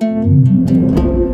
うん。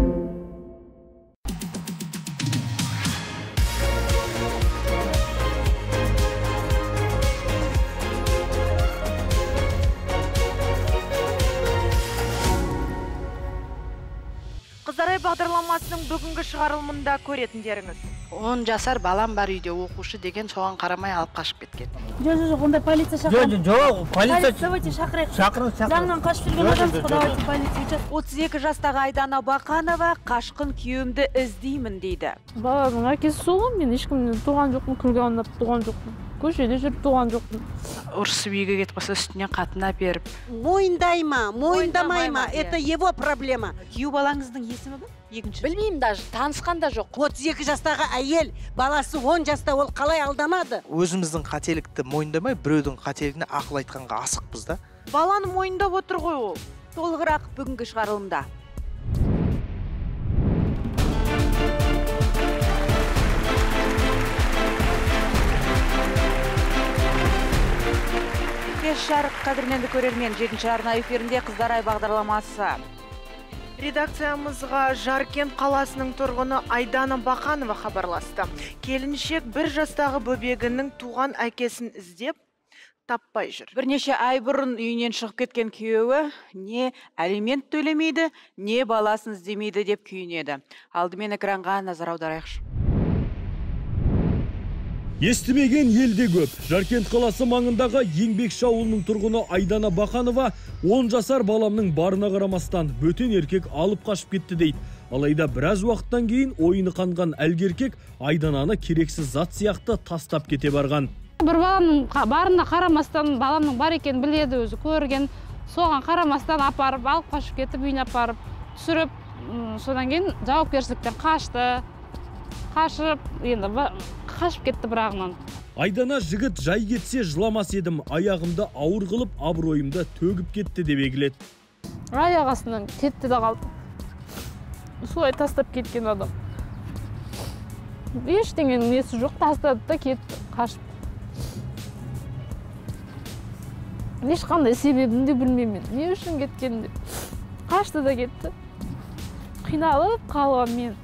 бағдарламасының бүгінгі шығарылымында көретіндеріңіз он жасар балам бар үйде оқушы деген соған қарамай алып қашып кеткен жоқ жоқ ондай полиция шақыр жоқ жоқ полиция давайте шақырайық шақырыңыз заңнан қашып жүрген адамсыз давайте полиция отыз екі жастағы айдана бақанова қашқын күйеуімді іздеймін дейді баланың әкесі сол ғой мен ешкімнен туған жоқпын күлге ұнап туған жоқпын көшеде жүріп туған жоқпын ұрысып үйге кетіп қалса үстіне қатына беріп мойындай ма мойындамай ма это его проблема күйеу балаңыздың есімі ба екінші білмеймін даже танысқан да жоқ отыз екі жастағы әйел баласы он жаста ол қалай алдамады өзіміздің қателікті мойындамай біреудің қателігіне ақыл айтқанға асықпыз да баланы мойындап отыр ғой ол толығырақ бүгінгі шығарылымда кеш жарық қадірменді көрермен жетінші арна эфирінде қыздарай бағдарламасы редакциямызға жаркент қаласының тұрғыны айдана бақанова хабарласты келіншек бір жастағы бөбегінің туған әкесін іздеп таппай жүр бірнеше ай бұрын үйінен шығып кеткен күйеуі не алимент төлемейді не баласын іздемейді деп күйінеді алдымен экранға назар аударайықшы естімеген елде көп жаркент қаласы маңындағы еңбек ауылының тұрғыны айдана бақанова он жасар баламның барына қарамастан бөтен еркек алып қашып кетті дейді алайда біраз уақыттан кейін ойыны қанған әлгі айдананы керексіз зат сияқты тастап кете барған бір баламның барына қарамастан баламның бар екенін біледі өзі көрген соған қарамастан апарып алып қашып кетіп үйіне апарып түсіріп содан кейін жауапкершіліктен қашты қашып енді қашып кетті бірағынан айдана жігіт жай кетсе жыламас едім аяғымды ауыр қылып абыройымды төгіп кетті деп егіледі аяқ астынан кетті де қалды солай тастап кеткен адам ештеңенің несі жоқ тастады да кетті қашып ешқандай себебін де білмеймін не үшін кеткенін қашты да кетті қиналып қалған мен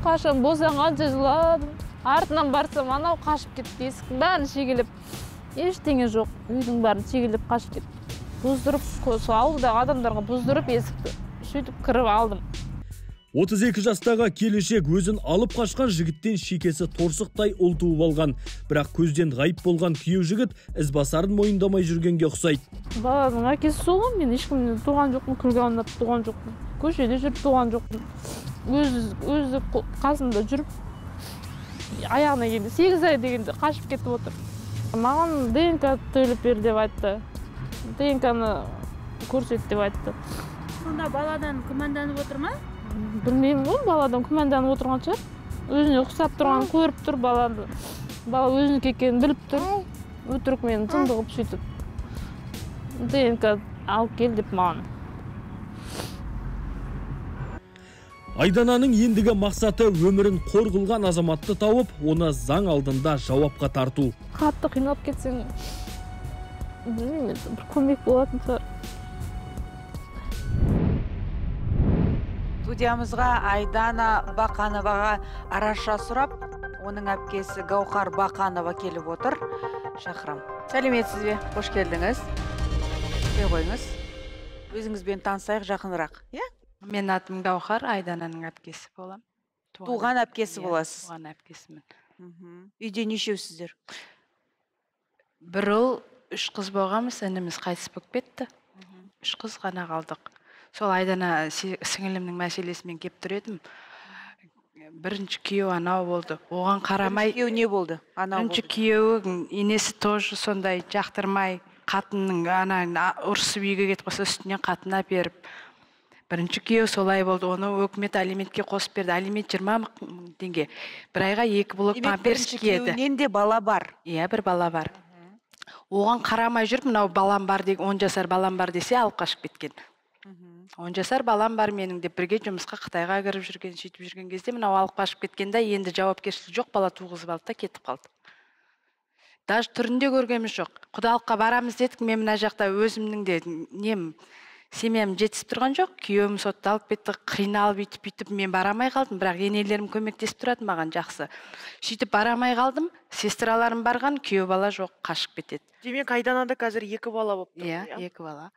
қашан босанғанша жыладым артынан барсам анау қашып кетті есіктің бәрін шегелеп ештеңе жоқ үйдің бәрін шегелеп қашып кетті бұздырып сол ауылдағы адамдарға бұздырып есікті сөйтіп кіріп алдым 32 жастағы келіншек өзін алып қашқан жігіттен шекесі торсықтай ұл туып алған бірақ көзден ғайып болған күйеу жігіт ізбасарын мойындамай жүргенге ұқсайды баланың әкесі сол ғой мен ешкімнен туған жоқпын күлге аунап туған жоқпын көшеде жүріп туған жоқпын өзі өзі қасымда жүріп аяғына келді сегіз ай дегенде қашып кетіп отыр маған днк төлеп бер деп айтты днкны көрсет деп айтты сонда баладан күмәнданып отыр ма білмеймін ғой баладан күмәнданып отырған шығар өзіне ұқсап тұрғанын көріп тұр баланы бала өзінікі екенін біліп тұр өтірік мені тынды қылып сөйтіп днк алып кел деп маған айдананың ендігі мақсаты өмірін қор қылған азаматты тауып оны заң алдында жауапқа тарту қатты қиналып кетсең білмеймін бір көмек болатын шығар студиямызға айдана бақановаға араша сұрап оның әпкесі гаухар бақанова келіп отыр шақырам. сәлеметсіз бе қош келдіңіз келе қойыңыз өзіңізбен танысайық жақынырақ иә менің атым гауһар айдананың әпкесі болам. туған әпкесі иә, боласыз туған әпкесімін үйде нешеусіздер бір ұл үш қыз болғанбыз ініміз қайтыс болып кетті үш қыз ғана қалдық сол айдана сіңілімнің мәселесімен келіп тұр бірінші күйеу анау болды оған қарамай күйеуі не болды анау бірінші күйеуі енесі тоже сондай жақтырмай қатынның ана ұрысып үйге кетіп қалса үстінен қатына беріп бірінші күйеуі солай болды оны өкімет алиментке қосып берді алимент жиырма мың теңге бір айға екі блок памперс киеді де бала бар иә бір бала бар оған қарамай жүріп мынау балам бар деген он жасар балам бар десе алып қашып кеткен он жасар балам бар менің деп бірге жұмысқа қытайға кіріп жүрген сөйтіп жүрген кезде мынау алып қашып кеткен да енді жауапкершілік жоқ бала туғызып алды да кетіп қалды даже түрінде көргеніміз жоқ құдалыққа барамыз дедік мен мына жақта өзімнің де нем семьям жетісіп тұрған жоқ күйеуім сотталып кетті қиналып үйтіп бүйтіп мен бара алмай қалдым бірақ енелерім көмектесіп тұрады маған жақсы сөйтіп алмай қалдым сестраларым барған күйеу бала жоқ қашып кетеді демек айданада қазір екі бала болып тұр иә, иә? екі бала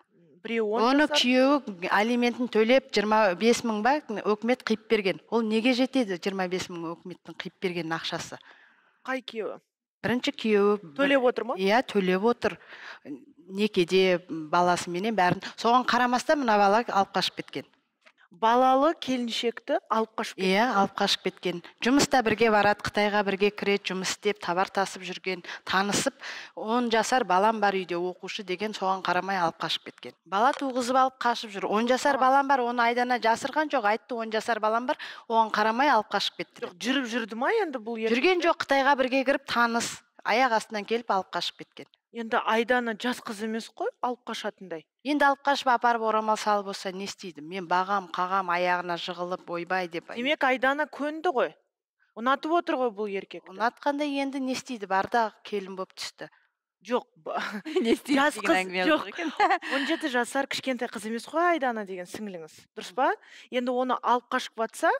оны күйеуі алиментін төлеп жиырма бес мың ба өкімет қиып берген ол неге жетеді жиырма бес мың үкіметтің қиып берген ақшасы қай күйеуі бірінші күйеуі төлеп отыр ма иә төлеп отыр некеде баласыменен бәрін соған қарамастан мына бала алып қашып кеткен балалы келіншекті алып қашып кеткен иә алып қашып кеткен жұмыста бірге барады қытайға бірге кіреді жұмыс істеп товар тасып жүрген танысып он жасар балам бар үйде оқушы деген соған қарамай алып қашып кеткен бала туғызып алып қашып жүр он жасар балам бар оны айдана жасырған жоқ айтты он жасар балам бар оған қарамай алып қашып кетті жүріп жүрді ма енді бұл жүрген жоқ қытайға бірге кіріп таныс аяқ астынан келіп алып қашып кеткен енді айдана жас қыз емес қой алып қашатындай енді алып қашып апарып орамал салып болса не істейді мен бағам қағам аяғына жығылып ойбай деп демек айдана көнді ғой ұнатып отыр ғой бұл еркек ұнатқанда енді не істейді барда келін болып түсті жоқ жас қыз он жеті жасар кішкентай қыз емес қой айдана деген сіңліңіз дұрыс па енді оны алып қашып жатса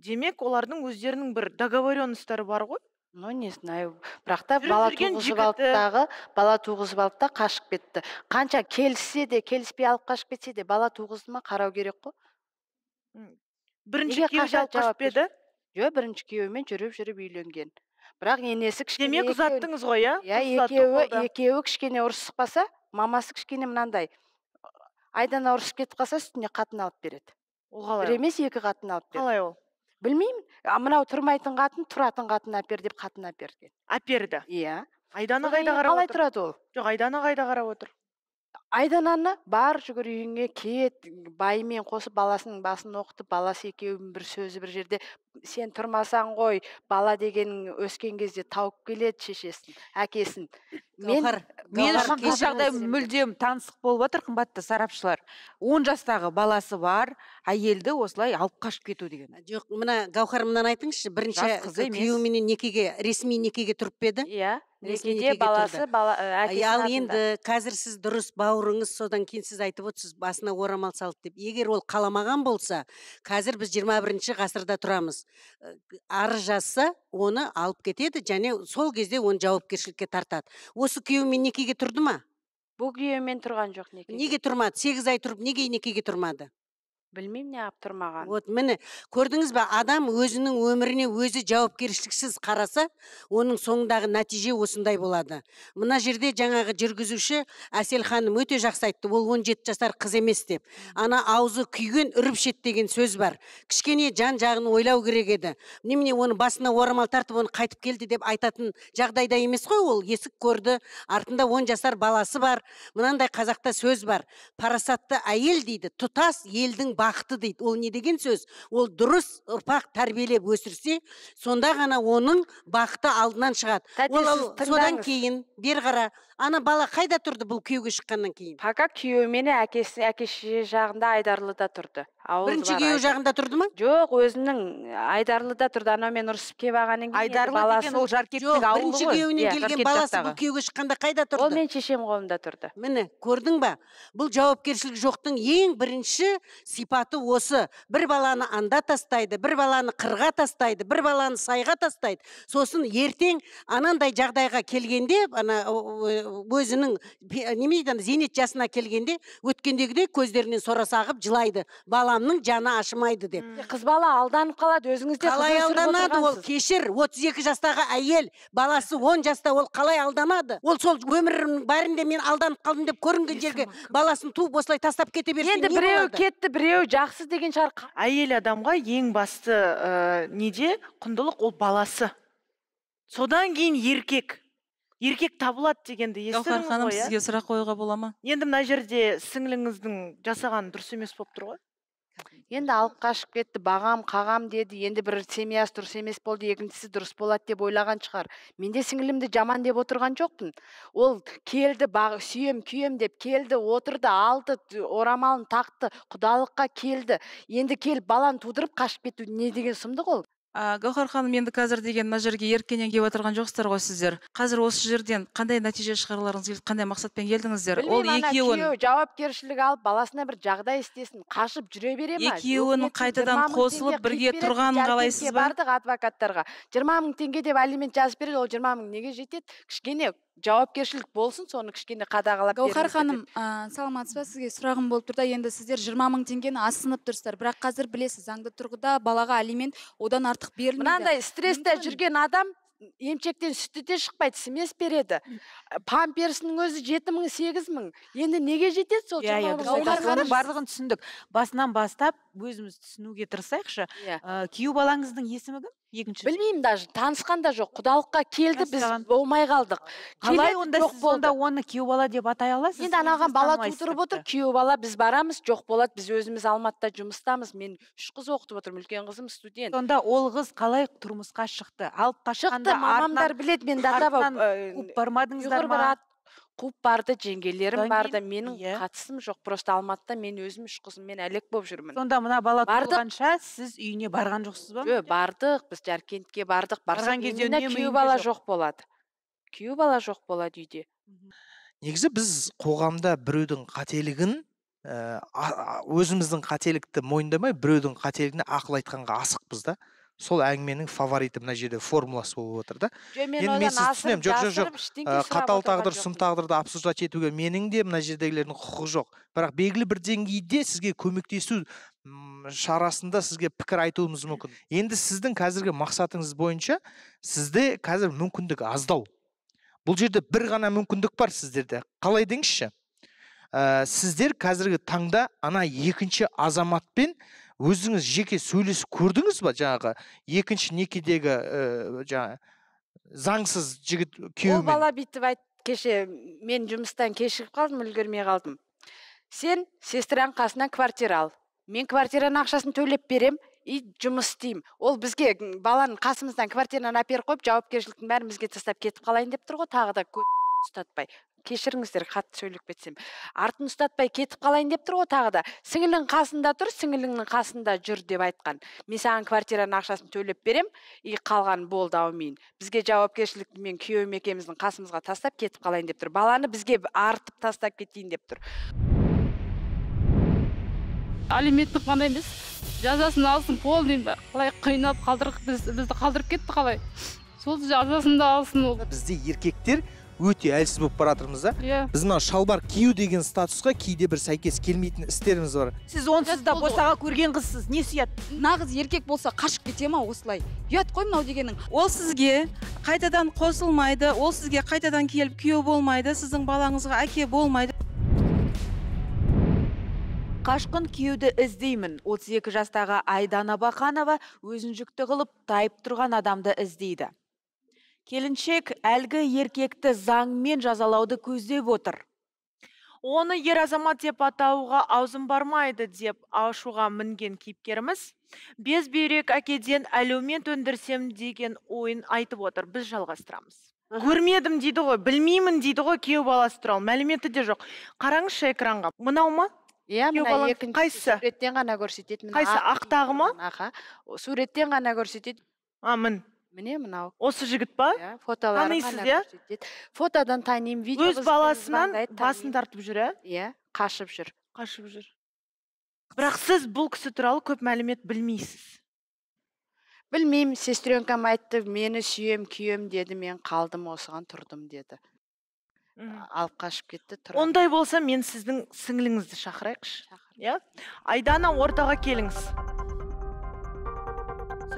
демек олардың өздерінің бір договоренностьтары бар ғой Ну не знаю бірақ та бала туғызып дағы бала туғызып алды қашып кетті қанша келіссе де келіспей алып қашып кетсе де бала туғызды ма қарау керек қой бірінші күйеуі алып қашып еді жоқ бірінші күйеуімен жүріп жүріп үйленген бірақ енесі кішкене демек иә екеуі екеуі кішкене ұрысып мамасы кішкене мынандай айдана ұрысып кетіп қалса үстіне қатын алып береді ол қалай бір емес екі қатын алып береді қалай ол білмеймін мынау тұрмайтын қатын тұратын қатын әпер деп қатын әперген әперді иә айдана қайда қарап қалай тұрады ол жоқ айданы қайда қарап отыр Айдананы бар жүгір үйіңе кет баймен қосып баласының басын оқытып баласы екеуінің бір сөзі бір жерде сен тұрмасаң ғой бала деген өскен кезде тауып келеді шешесін әкесін мен мен үшін жағдай мүлдем таңсық болып жатыр қымбатты сарапшылар он жастағы баласы бар әйелді осылай алып қашып кету деген жоқ мына гаухар мынаны айтыңызшы бірінші күйеуіменен некеге ресми некеге тұрып па иә баласы бала э, ал енді қазір сіз дұрыс бауырыңыз содан кейін сіз айтып отырсыз басына орамал салды деп егер ол қаламаған болса қазір біз 21 бірінші ғасырда тұрамыз э, ары жазса оны алып кетеді және сол кезде оны жауапкершілікке тартады осы күйеуімен некеге тұрды ма бұл күйеуімен тұрған жоқ некеге неге тұрмады сегіз ай тұрып неге некеге тұрмады білмеймін не тұр маған вот міне көрдіңіз бе адам өзінің өміріне өзі жауапкершіліксіз қараса оның соңындағы нәтиже осындай болады мына жерде жаңағы жүргізуші әсел ханым өте жақсы айтты ол 17 жасар қыз емес деп ана аузы күйген үріп шет деген сөз бар кішкене жан жағын ойлау керек еді немене оны басына орамал тартып оны қайтып келді деп айтатын жағдайда емес қой ол есік көрді артында он жасар баласы бар мынандай қазақта сөз бар парасатты әйел дейді тұтас елдің бақты дейді ол не деген сөз ол дұрыс ұрпақ тәрбиелеп өсірсе сонда ғана оның бақыты алдынан шығады ол содан кейін бері қара ана бала қайда тұрды бұл күйеуге шыққаннан кейін пока күйеуімен әкесі әке шеше жағында айдарлыда тұрды Ауыз бірінші күйеуі жағында тұрды ма жоқ өзінің айдарлыда тұрды анаумен ұрысып келіп алғаннан кейін айдарлы ол жаркенттің ауылы бірінші иә, келген баласы бұл күйеуге шыққанда қайда тұрды ол менің шешемнің қолында тұрды міне көрдің ба бұл жауапкершілік жоқтың ең бірінші сипаты осы бір баланы анда тастайды бір баланы қырға тастайды бір баланы сайға тастайды сосын ертең анандай жағдайға келгенде ана өзінің э, неме зейнет жасына келгенде өткендегідей көздерінен сорасы ағып жылайды баламның жаны ашымайды деп қыз бала алданып қалады өзіңіз де қалай алданады ол кешір 32 жастағы әйел баласы 10 жаста ол қалай алданады ол сол өмірінің бәрінде мен алданып қалдым деп көрінген жерге баласын туып осылай тастап кете берсе енді біреуі кетті біреуі жақсы деген шығар әйел адамға ең басты ә, неде құндылық ол баласы содан кейін еркек еркек табылады дегенді естідіңіз ғой ханым иә? сізге сұрақ қоюға бола ма енді мына жерде сіңліңіздің жасағаны дұрыс емес болып тұр ғой енді алып қашып кетті бағам қағам деді енді бір семьясы дұрыс емес болды екіншісі дұрыс болады деп ойлаған шығар мен де сіңілімді жаман деп отырған жоқпын ол келді бағ, сүйем күйем деп келді отырды алды орамалын тақты құдалыққа келді енді келіп баланы тудырып қашып кету не деген сұмдық ол ә, гаухар ханым енді қазір деген мына жерге еріккеннен келіп отырған жоқсыздар ғой сіздер қазір осы жерден қандай нәтиже шығарғыларыңыз келді қандай мақсатпен келдіңіздер ол екеуін жауапкершілік алып баласына бір жағдай істесін қашып жүре бере ма екеуін қайтадан қосылып бірге тұрғанын қалайсыз ба бардық адвокаттарға жиырма мың теңге деп алимент жазып береді ол жиырма мың неге жетеді кішкене жауапкершілік болсын соны кішкене қадағалап гауһар ханым ә, саламатсыз ба сізге сұрағым болып тұр да енді сіздер жиырма мың теңгені асынып тұрсыздар бірақ қазір білесіз заңды тұрғыда балаға алимент одан артық берілмейді мынандай стрессте жүрген адам емшектен сүті де шықпайды смес береді памперсінің өзі жеті мың сегіз мың енді неге жетеді сол иә, иә, барлығын түсіндік басынан бастап өзіміз түсінуге тырысайықшы иә yeah. Э, күйеу балаңыздың есімі кім екінші білмеймін даже танысқан да жоқ құдалыққа келді біз болмай қалдық қалай онда жоқ сіз онда оны күйеу бала деп атай аласыз енді анаған бала тудырып отыр күйеу бала біз барамыз жоқ болады біз өзіміз алматыда жұмыстамыз мен үш қыз оқытып отырмын үлкен қызым студент сонда ол қыз қалай тұрмысқа шықты алып қашқанда шықты мамамдар біледі мен датап э, бармадыңыздар ма қуып барды жеңгелерім барды менің иә. қатысым жоқ просто алматыда мен өзім үш қызыммен әлек болып жүрмін сонда мына бала туғанша сіз үйіне барған жоқсыз ба жоқ бардық біз жаркентке бардық барған кезде күйеу бала жоқ болады күйеу бала жоқ болады үйде негізі біз қоғамда біреудің қателігін э, өзіміздің қателікті мойындамай біреудің қателігіне ақыл айтқанға асықпыз да сол әңгіменің фавориті мына жерде формуласы болып отыр да енді мен сізді түсінемін жоқ жоқ жоқ э, қатал тағдыр сұм тағдырды обсуждать етуге менің де мына жердегілердің құқығы жоқ бірақ белгілі бір деңгейде сізге көмектесу шарасында сізге пікір айтуымыз мүмкін енді сіздің қазіргі мақсатыңыз бойынша сізде қазір мүмкіндік аздау бұл жерде бір ғана мүмкіндік бар сіздерде қалай деңізші ә, сіздер қазіргі таңда ана екінші азаматпен өзіңіз жеке сөйлесіп көрдіңіз ба жаңағы екінші некедегі ә, жаңа заңсыз жігіт күйеуімен ол бала бүйтіп айт кеше мен жұмыстан кешігіп қалдым үлгермей қалдым сен сестраның қасынан квартира ал мен квартираның ақшасын төлеп берем и жұмыс істеймін ол бізге баланың қасымыздан квартираны әперіп қойып жауапкершіліктің бәрін бізге тастап кетіп қалайын деп тұр ғой тағы да ұстатпай кешіріңіздер қатты сөйлеп кетсем артын ұстатпай кетіп қалайын деп тұр ғой тағы да сіңілің қасында тұр сіңіліңнің қасында жүр деп айтқан мен саған квартираның ақшасын төлеп берем и қалған болды мен бізге жауапкершілікті мен күйеуім екеуміздің қасымызға тастап кетіп қалайын деп тұр баланы бізге артып тастап кетейін деп тұр алименттік ғана емес жазасын алсын полный қалай қинап қалдырып біз, бізді қалдырып кетті қалай сол жазасын да алсын ол бізде еркектер өте әлсіз болып бара жатырмыз да иә біз мына шалбар кию деген статусқа кейде бір сәйкес келмейтін істеріміз бар сіз онсыз да босаға көрген қызсыз не ұят нағыз еркек болса қашып кете ма осылай ұят қой мынау дегенің ол сізге қайтадан қосылмайды ол сізге қайтадан келіп күйеу болмайды сіздің балаңызға әке болмайды қашқын күйеуді іздеймін 32 жастағы айдана бақанова өзін жүкті қылып тайып тұрған адамды іздейді келіншек әлгі еркекті заңмен жазалауды көздеп отыр оны ер азамат деп атауға аузым бармайды деп ашуға мінген кейіпкеріміз без бүйрек әкеден әлеумет өндірсем деген ойын айтып отыр біз жалғастырамыз көрмедім дейді ғой білмеймін дейді ғой күйеу баласы туралы мәліметі де жоқ қараңызшы экранға мынау ма иә қайсысы суреттен ғана көрсетеді қайсы ақтағы ма аха суреттен ғана көрсетеді а мін міне мынау осы жігіт па иә танисыз иә фотодан танимын видео өз баласынан басын тартып жүр иә иә қашып жүр қашып жүр бірақ сіз бұл кісі туралы көп мәлімет білмейсіз білмеймін сестренкам айтты мені сүйем күйем деді мен қалдым осыған тұрдым деді алып қашып кетті ондай болса мен сіздің сіңліңізді шақырайықшы иә айдана ортаға келіңіз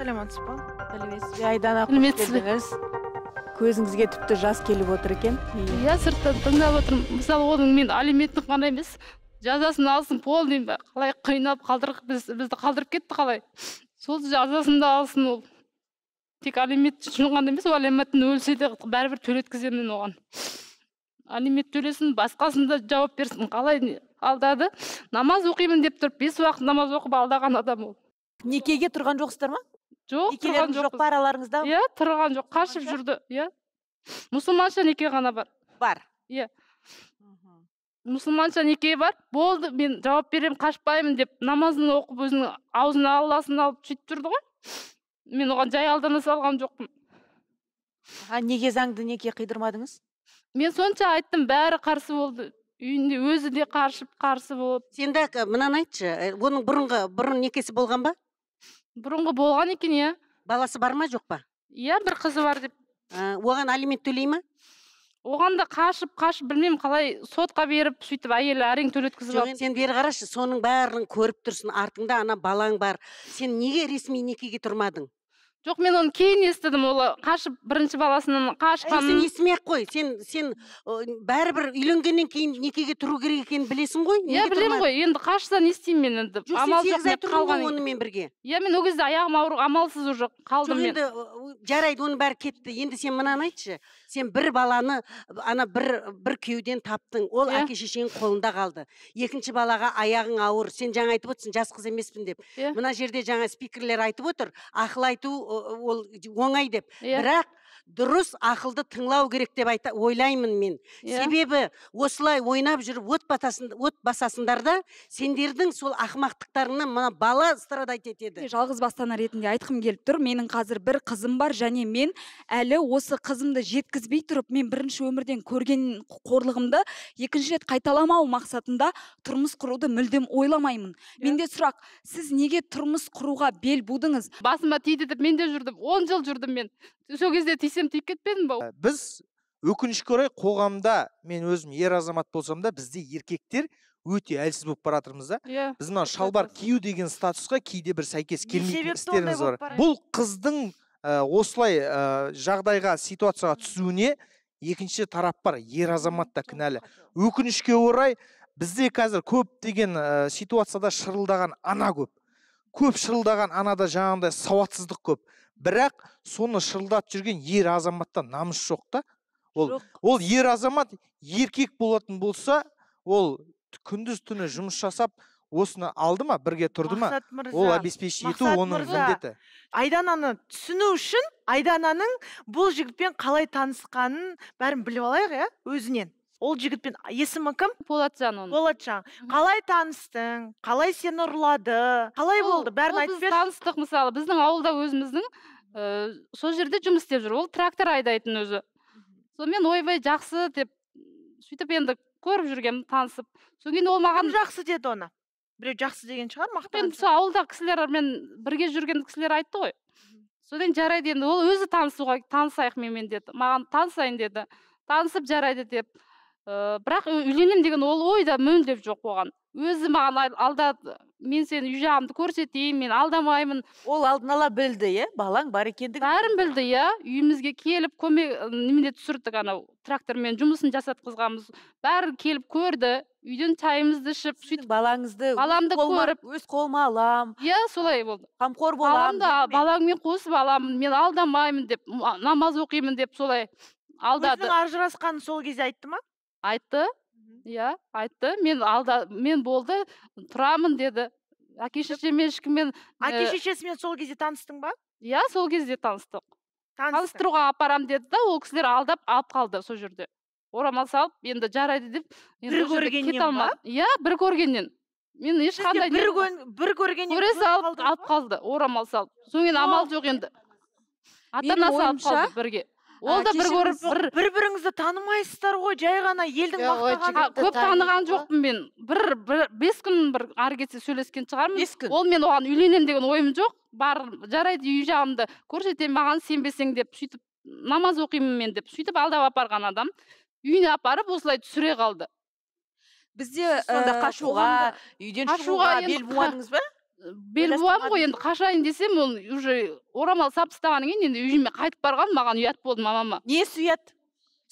саламатсыз ба сәлеметсіз бе айдана көзіңізге тіпті жас келіп отыр екен иә сырттан тыңдап отырмын мысалы оның мен алиментін қана емес жазасын алсын полный қалай қинап қалдырып бізді қалдырып кетті қалай сол жазасын да алсын ол тек алимент үшін ғана емес ол алиментін өлсе де бәрібір төлеткіземін мен оған алимент төлесін басқасын да жауап берсін қалай алдады намаз оқимын деп тұрып бес уақыт намаз оқып алдаған адам ол некеге тұрған жоқсыздар ма жоқ жоқ иә тұрған жоқ қашып жүрді иә мұсылманша неке ғана бар бар иә мұсылманша неке бар болды мен жауап беремін қашпаймын деп намазын оқып өзінің аузына алласын алып сөйтіп жүрді ғой мен оған жай алдана салған жоқпын а неге заңды неке қидырмадыңыз мен сонша айттым бәрі қарсы болды үйінде өзі де қаршып қарсы болып сенде мынаны айтшы оның бұрынғы бұрын некесі болған ба бұрынғы болған екен иә баласы бар ма жоқ па иә бір қызы бар деп оған алимент төлей ма оған да қашып қашып білмеймін қалай сотқа беріп сөйтіп әйелі әрең төлеткізіп алды сен бері қарашы соның барлығын көріп тұрсың артыңда ана балаң бар сен неге ресми некеге тұрмадың жоқ мен оны кейін естідім ол қашып бірінші баласынан қашқан сен естімей ақ қой сен сен ы бәрібір үйленгеннен кейін некеге тұру керек екенін білесің ғой иә білемін ғой енді қашса не істеймін мен енді амал жоқ онымен бірге иә мен ол кезде аяғым ауыр амалсыз уже қалдым мен енді жарайды оның бәрі кетті енді сен мынаны айтшы сен бір баланы ана бір бір күйеуден таптың ол yeah. Иә. әке шешеңнің қолында қалды екінші балаға аяғың ауыр сен жаңа айтып отырсың жас қыз емеспін деп yeah. Иә. мына жерде жаңа спикерлер айтып отыр ақыл айту ол оңай деп иә. бірақ дұрыс ақылды тыңлау керек деп айта ойлаймын мен yeah. Иә. себебі осылай ойнап жүріп от батасын от басасыңдар да сендердің сол ақымақтықтарыңнан мына бала страдать етеді жалғыз бастана ретінде айтқым келіп тұр менің қазір бір қызым бар және мен әлі осы қызымды жеткізбей тұрып мен бірінші өмірден көрген қорлығымды екінші рет қайталамау мақсатында тұрмыс құруды мүлдем ойламаймын yeah. Иә. менде сұрақ сіз неге тұрмыс құруға бел будыңыз басыма тиді деп мен де жүрдім он жыл жүрдім мен сол кезде тиіп кетпедім ба ә, біз өкінішке орай қоғамда мен өзім ер азамат болсам да бізде еркектер өте әлсіз болып бара жатырмыз да иә біз мына шалбар кию деген статусқа кейде бір сәйкес келмейтін істеріміз бар бұл қыздың ә, осылай ә, жағдайға ситуацияға түсуіне екінші тарап бар ер азамат та кінәлі өкінішке орай бізде қазір деген ә, ситуацияда шырылдаған ана көп көп шырылдаған анада жаңағындай сауатсыздық көп бірақ соны шырылдатып жүрген ер азаматта намыс жоқ та ол ол ер азамат еркек болатын болса ол күндіз түні жұмыс жасап осыны алды ма бірге тұрды ма ол обеспечить ету оның міндеті айдананы түсіну үшін айдананың бұл жігітпен қалай танысқанын бәрін біліп алайық иә өзінен ол жігітпен есімі кім болатжан оның болатжан қалай таныстың қалай сені ұрлады қалай болды бәрін айтып берші таныстық мысалы біздің ауылда өзіміздің ыыы э, сол жерде жұмыс істеп жүр ол трактор айдайтын өзі сонымен ойбай жақсы деп сөйтіп енді көріп жүрген танысып содан кейін ол маған жақсы деді оны біреу жақсы деген шығар мақтан енді сол ауылдағы кісілермен бірге жүрген кісілер айтты ғой содан жарайды енді ол өзі танысуға танысайық менімен деді маған танысайын деді танысып жарайды деп ыыы э, бірақ үйленемін деген ол ой да мүлдем жоқ оған өзі маған алдады мен сені үй жағымды көрсетейін мен алдамаймын ол алдын ала білді иә балаң бар екендігін бәрін білді иә үйімізге келіп көмек немене түсірдік анау трактормен жұмысын жасатқызғанбыз бәрі келіп көрді үйден шайымызды ішіп сөйтіп балаңызды баламды көріп өз қолыма аламын иә солай болды қамқор боламын балаңмен қосып аламын мен алдамаймын деп намаз оқимын деп солай алдады өзінің ажырасқанын сол кезде айтты ма айтты иә айтты мен алда мен болды тұрамын деді әке шешеме ешкіммен э, әке шешесімен сол кезде таныстың ба иә сол кезде таныстық таныстыруға апарам деді да ол кісілер алдап алып қалды сол жерде орамал салып енді жарайды деп бір көргеннен ба иә бір көргеннен мен ешқандай бір, бір көргеннен көре салып алып қалды орамал салып содан амал жоқ енді ата анасы қалды бірге ол да бір бір біріңізді танымайсыздар ғой жай ғана елдің мақтағаны көп таныған жоқпын мен бір бір бес күн бір ары кетсе сөйлескен шығармын бес күн ол мен оған үйленемін деген ойым жоқ бар жарайды үй жағымды көрсетемін маған сенбесең деп сөйтіп намаз оқимын мен деп сөйтіп алдап апарған адам үйіне апарып осылай түсіре қалды бізде э, қашуға үйден шығуға бел буадыңыз ба бел буамын ғой енді қашайын десем ол уже орамал салып тастағаннан кейін енді үйіме қайтып барған маған ұят болды мамама несі ұят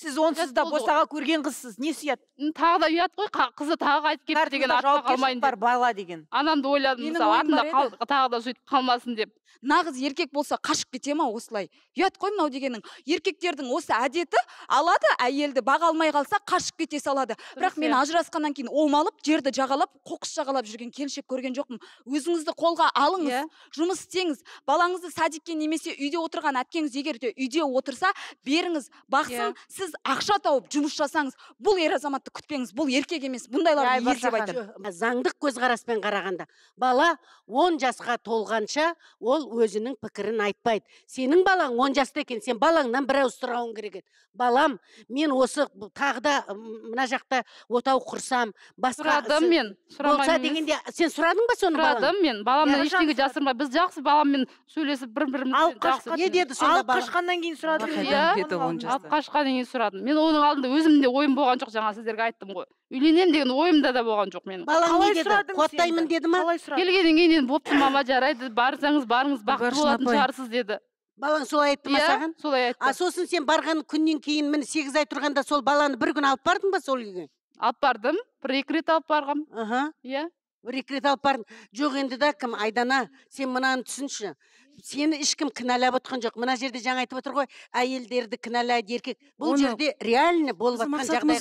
сіз онсыз да босаға көрген қызсыз не ұят тағы да ұят қой қызы тағы қайтып келіп деген бар бала деген анамды ойладым мысалы тағы да сөйтіп қалмасын деп нағыз еркек болса қашып кете ма осылай ұят қой мынау дегенің еркектердің осы әдеті алады әйелді баға алмай қалса қашып кете салады бірақ мен ажырасқаннан кейін омалып жерді жағалап қоқыс жағалап жүрген келіншек көрген жоқпын өзіңізді қолға алыңыз yeah. Иә. жұмыс істеңіз балаңызды садикке немесе үйде отырған әпкеңіз егер де үйде отырса беріңіз бақсын yeah. Иә. сіз сіз ақша тауып жұмыс жасаңыз бұл ер азаматты күтпеңіз бұл еркек емес бұндайларды ер деп айтамын заңдық көзқараспен қарағанда бала он жасқа толғанша ол өзінің пікірін айтпайды сенің балаң он жаста екен сен балаңнан бір ауыз сұрауың керек еді балам мен осы тағы да мына жақта отау құрсам басқа сұрадым мен болса дегенде сен сұрадың ба соны сұрадым мен баламнан ештеңе жасырмай біз жақсы баламмен сөйлесіп бір бірімізді алып қашқан не деді сонда алып қашқаннан кейін иә алып қашқаннан кейін тұратын мен оның алдында өзімде ойым болған жоқ жаңа сіздерге айттым ғой үйленемін деген ойымда да болған жоқ менің балаң не деді қуаттаймын деді ма келгеннен кейін енді болыпты мама жарайды барсаңыз барыңыз бақытты болатын шығарсыз деді балаң солай айтты ма иә, саған солай айтты а сосын сен барған күннен кейін міне сегіз ай тұрғанда сол баланы бір күн алып бардың ба сол үйге алып бардым бір екі рет алып барғанмын аха иә бір екі рет алып бардым жоқ енді да кім айдана сен мынаны түсінші сені ешкім кінәлап отқан жоқ мына жерде жаңа айтып отыр ғой әйелдерді кінәлайды еркек бұл жерде реально болып жатқан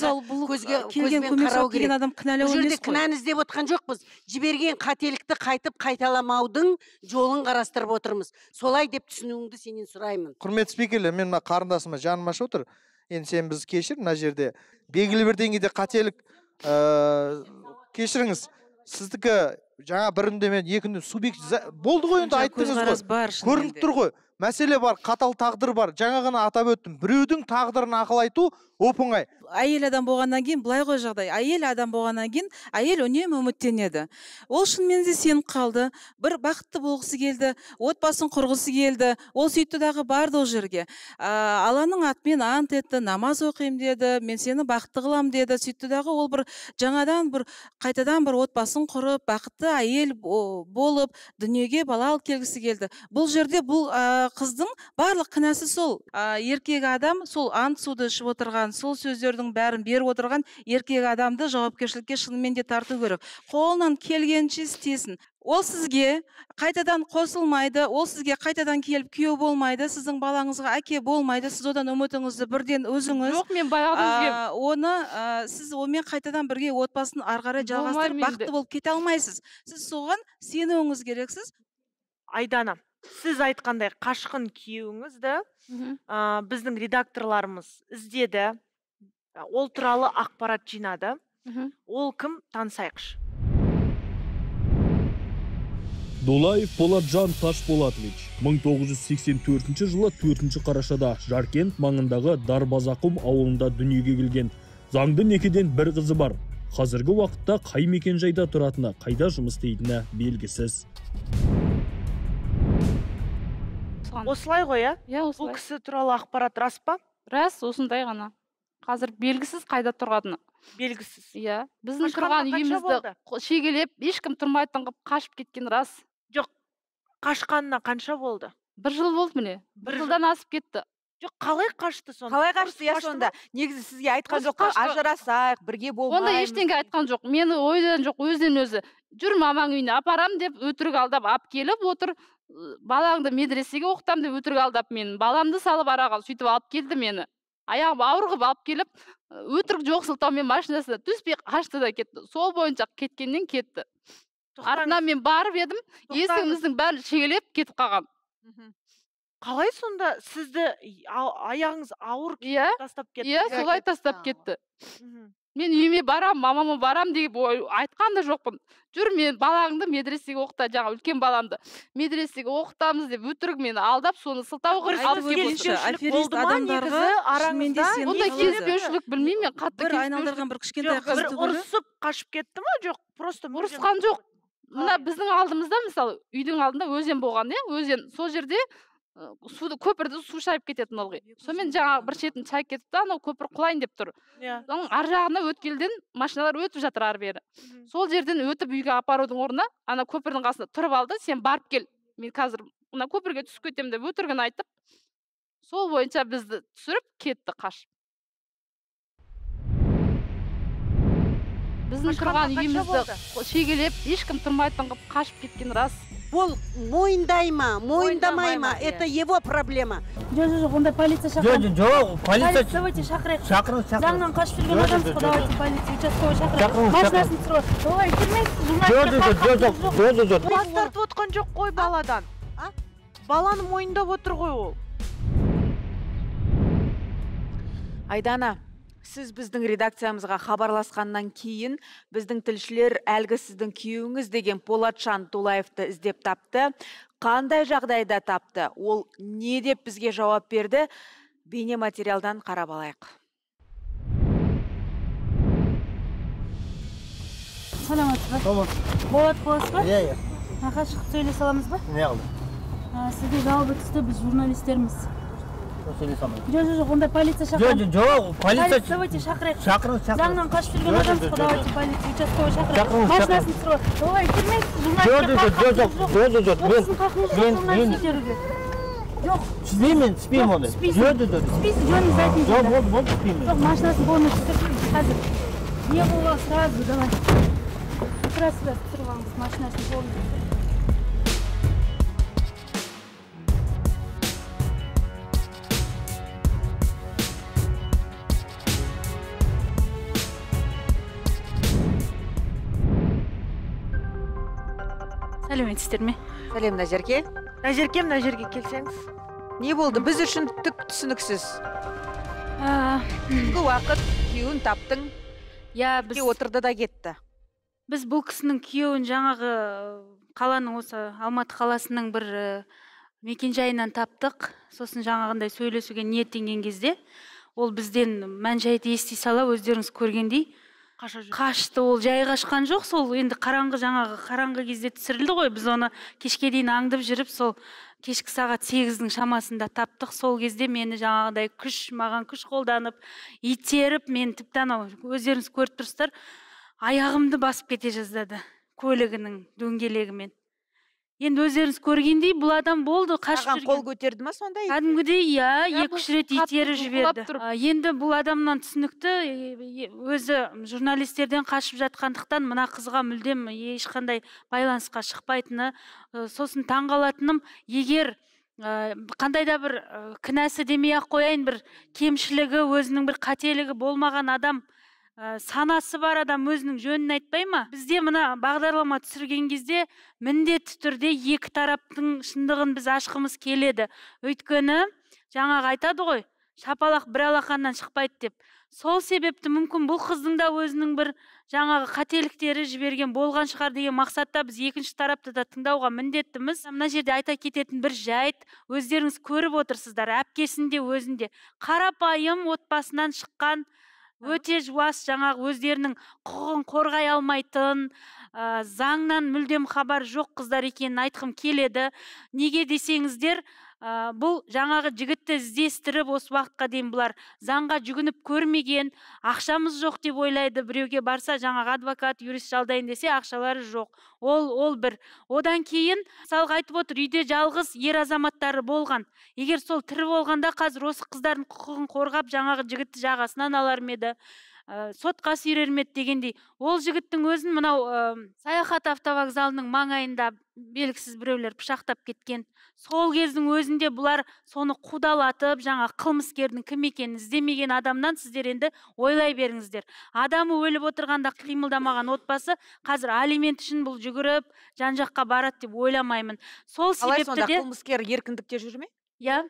көзге көзбен қарау керек адам бұл жерде кінәні іздеп отқан жоқпыз жіберген қателікті қайтып қайталамаудың жолын қарастырып отырмыз солай деп түсінуіңді сенен сұраймын құрметті спикерлер мен мына қарындасыма жаным ашып отыр енді сен бізді кешір мына жерде белгілі бір деңгейде қателік ыыы кешіріңіз сіздікі жаңа бірінде мен, екі субъект болды ғой енді айттыңыз ғой бар, көрініп тұр ғой мәселе бар қатал тағдыр бар жаңа ғана атап өттім біреудің тағдырын ақыл айту оп оңай әйел адам болғаннан кейін былай ғой жағдай әйел адам болғаннан кейін әйел үнемі үміттенеді ол шынымен де сеніп қалды бір бақытты болғысы келді отбасын құрғысы келді ол сөйтті дағы барды ол жерге ыыы алланың атымен ант етті намаз оқимын деді мен сені бақытты қыламын деді сөйтті дағы ол бір жаңадан бір қайтадан бір отбасын құрып бақытты әйел болып дүниеге бала алып келгісі келді бұл жерде бұл ыыы қыздың барлық кінәсі сол ә, еркек адам сол ант суды ішіп отырған сол сөздердің бәрін беріп отырған еркек адамды жауапкершілікке шынымен де тарту керек қолынан келгенше істесін ол сізге қайтадан қосылмайды ол сізге қайтадан келіп күйеу болмайды сіздің балаңызға әке болмайды сіз одан үмітіңізді бірден өзіңіз жоқ мен баяғыда оны ә, сіз онымен қайтадан бірге отбасын ары қарай жалғастырып бақытты болып кете алмайсыз сіз соған сенуіңіз керексіз айдана сіз айтқандай қашқын күйеуіңізді ә, біздің редакторларымыз іздеді ол туралы ақпарат жинады ол кім танысайықшы дулаев болатжан ташболатович 1984 жылы 4 қарашада жаркент маңындағы дарбазақұм ауылында дүниеге келген заңды некеден бір қызы бар қазіргі уақытта қай жайда тұратыны қайда жұмыс істейтіні белгісіз осылай ғой иә иә осылай бұл кісі туралы ақпарат рас па рас осындай ғана қазір белгісіз қайда тұрғаны белгісіз иә біздің тұрған үйімізді шегелеп ешкім тұрмайтын қылып қашып кеткен рас жоқ қашқанына қанша болды бір жыл болды міне бір жылдан асып кетті жоқ қалай қашты сонда қалай қашты иә сонда негізі сізге айтқан жоқ қой ажырасайық бірге болмаймыз ондай ештеңе айтқан жоқ мені ойдан жоқ өзінен өзі жүр мамаң үйіне апарамын деп өтірік алдап алып келіп отыр балаңды медресеге оқытамын деп өтірік алдап мені баламды салып араға сөйтіп алып келді мені аяғым ауыр қылып алып келіп өтірік жоқ сылтаумен машинасына түспей қашты да кетті сол бойынша кеткеннен кетті артынан мен барып едім есігіміздің бәрін шегелеп кетіп қалған қалай сонда сізді аяғыңыз ауыр иә. тастап иә, кетті иә солай тастап кетті мен үйіме барам, мамама барам деп айтқан да жоқпын жүр мен балаңды медресеге оқыта жаңағы үлкен баламды медресеге оқытамыз деп өтірік мені алдап соны сылтау бұндай келіспеушілік білмеймін мен қатты бір айналдырған бір кішкентай бір ұрысып қашып кетті ма жоқ просто ұрысқан жоқ мына біздің алдымызда мысалы үйдің алдында өзен болған иә өзен сол жерде Э, суды көпірді су шайып кететін ылғи сонымен жаңағы бір шетін шайып кетті анау көпір құлайын деп тұр иә соның ар жағына өткелден машиналар өтіп жатыр ары бері сол жерден өтіп үйге апарудың орнына ана көпірдің қасында тұрып алды сен барып кел мен қазір мына көпірге түсіп кетемін деп өтірігін айтып сол бойынша бізді түсіріп кетті қашып біздің тұрған үйімізді шегелеп ешкім тұрмайтын қылып қашып кеткен рас ол мойындай ма мойындамай ма это его проблема жоқ жоқ ондай полиция шақырады жоқ жоқ полиция давайте шақырайық шақырыңыз шақырыңыз заңнан қашып жүрген адамсыз давайте полиция участковый шақырайық машинасын түсіріп олай келмеңіз жоқ жоқ жоқ жоқ жоқ жоқ бас тартып отқан жоқ қой баладан а баланы мойындап отыр ғой ол айдана сіз біздің редакциямызға хабарласқаннан кейін біздің тілшілер әлгі сіздің күйеуіңіз деген Шан Тулаевты іздеп тапты қандай жағдайда тапты ол не деп бізге жауап берді бейнематериалдан қарап алайық саламатсыз ба саламатсыз болат боласыз ба иә иә аха шығып сөйлесе аламыз ба неғылды сізге жауабы түсті біз журналистерміз сөйлесе алмайды жоқ жоқ ондай полиция шақырады жоқ жоқ полиция давайте шақырайық шақырыңыз заңнан қашып жүрген адамсыз ғой давайте полиция участковый шақырайық машинасын түсіріп олай жүрмеңіз жоқ жоқ жоқ жоқ жоқ жоқ жоқ мен мен жоқ түспеймін түспеймін оны жүреді деді түспейсіз жөніңізді айтыңыз жоқ болды болды түспеймін жоқ машинасын полный түсірсеңіз қазір не болған сразу давай сразу түсіріп алыңыз машинасын полный сәлеметсіздер ме сәлем назерке назерке мына жерге келсеңіз не болды біз үшін түк түсініксіз екі уақыт күйеуін таптың иә біз отырды да кетті біз бұл кісінің күйеуін жаңағы қаланың осы алматы қаласының бір мекенжайынан таптық сосын жаңағындай сөйлесуге ниеттенген кезде ол бізден мән жайды ести сала өздеріңіз көргендей қашты ол жай қашқан жоқ сол енді қараңғы жаңағы қараңғы кезде түсірілді ғой біз оны кешке дейін аңдып жүріп сол кешкі сағат сегіздің шамасында таптық сол кезде мені жаңағыдай күш маған күш қолданып итеріп мен тіпті анау өздеріңіз көріп тұрсыздар аяғымды басып кете жаздады көлігінің дөңгелегімен енді өздеріңіз көргендей бұл адам болды қашып жүрген қол көтерді ма сонда кәдімгідей иә, иә екі үш рет итеріп жіберді енді бұл адамнан түсінікті өзі журналистерден қашып жатқандықтан мына қызға мүлдем ешқандай байланысқа шықпайтыны сосын таңғалатыным егер қандайда қандай да бір кінәсі демей ақ қояйын бір кемшілігі өзінің бір қателігі болмаған адам ә, санасы бар адам өзінің жөнін айтпай ма бізде мына бағдарлама түсірген кезде міндетті түрде екі тараптың шындығын біз ашқымыз келеді өйткені жаңағы айтады ғой шапалақ бір алақаннан шықпайды деп сол себепті мүмкін бұл қыздың да өзінің бір жаңағы қателіктері жіберген болған шығар деген мақсатта біз екінші тарапты да тыңдауға міндеттіміз мына жерде айта кететін бір жайт өздеріңіз көріп отырсыздар әпкесінде өзінде қарапайым отбасынан шыққан өте жуас жаңағы өздерінің құқығын қорғай алмайтын заңнан мүлдем хабар жоқ қыздар екенін айтқым келеді неге десеңіздер бұл жаңағы жігітті іздестіріп осы уақытқа дейін бұлар заңға жүгініп көрмеген ақшамыз жоқ деп ойлайды біреуге барса жаңағы адвокат юрист жалдайын десе ақшалары жоқ ол ол бір одан кейін мысалға айтып отыр үйде жалғыз ер азаматтары болған егер сол тірі болғанда қазір осы қыздардың құқығын қорғап жаңағы жігітті жағасынан алар ма еді ә, сотқа сүйрер ме дегендей ол жігіттің өзін мынау ә, саяхат автовокзалының маңайында белгісіз біреулер пышақтап кеткен сол кездің өзінде бұлар соны қудалатып жаңа қылмыскердің кім екенін іздемеген адамнан сіздер енді ойлай беріңіздер адамы өліп отырғанда қимылдамаған отбасы қазір алимент үшін бұл жүгіріп жан жаққа барады деп ойламаймын сол себепті де қылмыскер еркіндікте жүр ме иә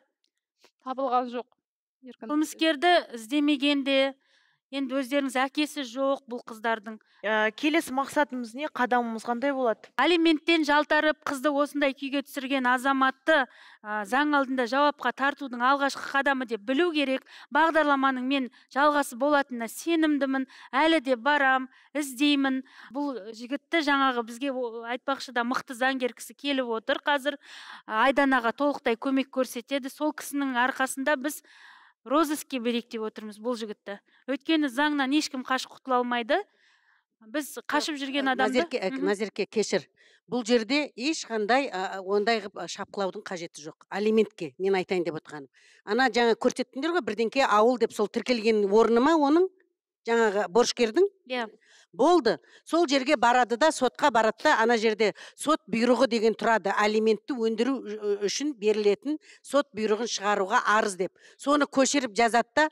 табылған жоқ қылмыскерді іздемеген енді өздеріңіз әкесі жоқ бұл қыздардың ә, келесі мақсатымыз не қадамымыз қандай болады алименттен жалтарып қызды осындай күйге түсірген азаматты ә, заң алдында жауапқа тартудың алғашқы қадамы деп білу керек бағдарламаның мен жалғасы болатынына сенімдімін әлі де барам іздеймін бұл жігітті жаңағы бізге айтпақшы да мықты заңгер кісі келіп отыр қазір айданаға толықтай көмек көрсетеді сол кісінің арқасында біз розыске берейік деп отырмыз бұл жігітті өйткені заңнан ешкім қашып құтыла алмайды біз қашып жүрген адамды назерке, кешір бұл жерде ешқандай ондай шапқылаудың қажеті жоқ алиментке мен айтайын деп отырғаным ана жаңа көрсеттіңдер ғой бірдеңке ауыл деп сол тіркелген орны ма оның жаңағы борышкердің иә болды сол жерге барады да сотқа барады да ана жерде сот бұйрығы деген тұрады алиментті өндіру үшін берілетін сот бұйрығын шығаруға арыз деп соны көшіріп жазады да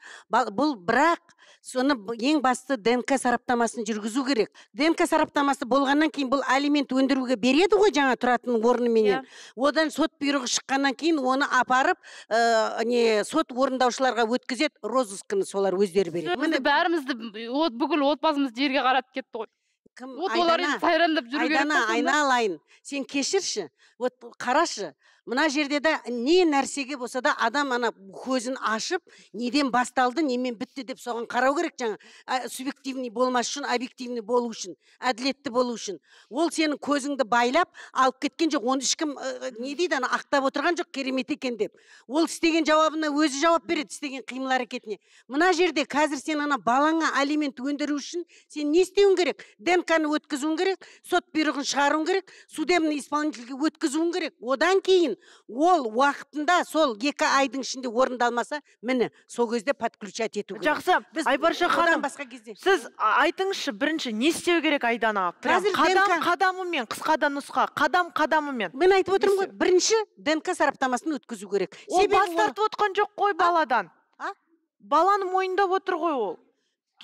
бұл бірақ соны ең басты днк сараптамасын жүргізу керек днк сараптамасы болғаннан кейін бұл алимент өндіруге береді ғой жаңа тұратын орныменен yeah. Иә. одан сот бұйрығы шыққаннан кейін оны апарып ә, не сот орындаушыларға өткізеді розыскіні солар өздері береді бәрімізді от, бүкіл отбасымызды жерге қарат тарап кетті ғой кім вот олар енді қайрандап жүре керек айдана айналайын сен кешірші вот қарашы мына жерде де не нәрсеге болса да адам ана көзін ашып неден басталды немен бітті деп соған қарау керек жаңа ә, субъективный болмас үшін объективный болу үшін әділетті болу үшін ол сенің көзіңді байлап алып кеткен жоқ оны ешкім ә, не дейді ана ақтап отырған жоқ керемет екен деп ол істеген жауабына өзі жауап береді істеген қимыл әрекетіне мына жерде қазір сен ана балаңа алимент өндіру үшін сен не істеуің керек днк ны өткізуің керек сот бұйрығын шығаруың керек судебный исполнительге өткізуің керек одан кейін ол уақытында сол екі айдың ішінде орындалмаса міне сол кезде подключать ету керек жақсы біз айбарша ханым басқа кезде сіз айтыңызшы бірінші не істеу керек айдана прям қадам қадамымен қысқа да нұсқа қадам қадамымен мен айтып отырмын ғой бірінші днк сараптамасын өткізу керек ол бас тартып отқан жоқ қой баладан а? баланы мойындап отыр ғой ол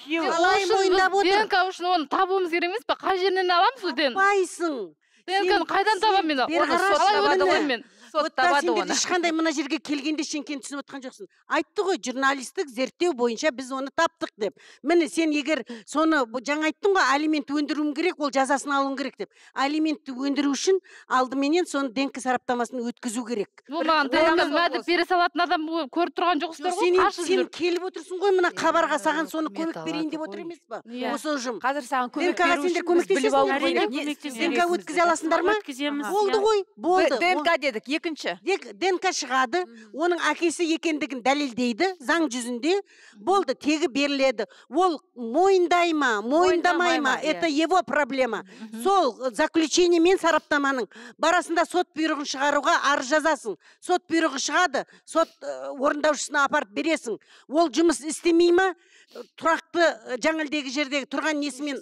днк үшін оны табуымыз керек емес пе қай жерінен аламыз ол ә, днк таппайсың қайдан табамын мен сот ешқандай мына жерге келгенде сен түсініп отырған жоқсың айтты ғой журналистік зерттеу бойынша біз оны таптық деп міне сен егер соны жаңа айттың ғой алимент өндіруім керек ол жазасын алуым керек деп алиментті өндіру үшін алдыменен соны днк сараптамасын өткізу керек ол бере салатын адам көріп тұрған жоқсыздар ғой сен, сен келіп отырсың ғой мына хабарға саған соны көмек берейін деп отыр емес па иә. осы ұжым қазір саған көмек беру үшін днк өткізе аласыңдар ма өткіземіз болды ғой болды днк дедік екінші днк шығады оның әкесі екендігін дәлелдейді заң жүзінде болды тегі беріледі ол мойындай ма мойындамай ма это иә. его проблема сол э, заключение мен сараптаманың барасында сот бұйрығын шығаруға арыз жазасың сот бұйрығы шығады сот э, орындаушысына апарып бересің ол жұмыс істемей ма тұрақты жаңылдегі жердегі тұрған несімен